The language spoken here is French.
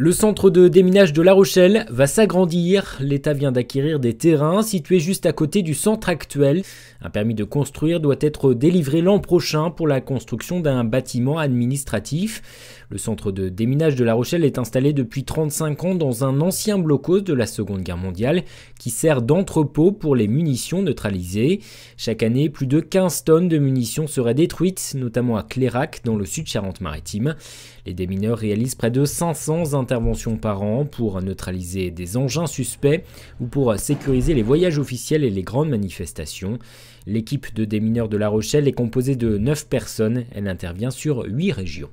Le centre de déminage de La Rochelle va s'agrandir. L'État vient d'acquérir des terrains situés juste à côté du centre actuel. Un permis de construire doit être délivré l'an prochain pour la construction d'un bâtiment administratif. Le centre de déminage de La Rochelle est installé depuis 35 ans dans un ancien blocus de la Seconde Guerre mondiale qui sert d'entrepôt pour les munitions neutralisées. Chaque année, plus de 15 tonnes de munitions seraient détruites, notamment à Clérac dans le sud Charente-Maritime. Les démineurs réalisent près de 500 interventions par an pour neutraliser des engins suspects ou pour sécuriser les voyages officiels et les grandes manifestations. L'équipe de démineurs de La Rochelle est composée de 9 personnes, elle intervient sur 8 régions.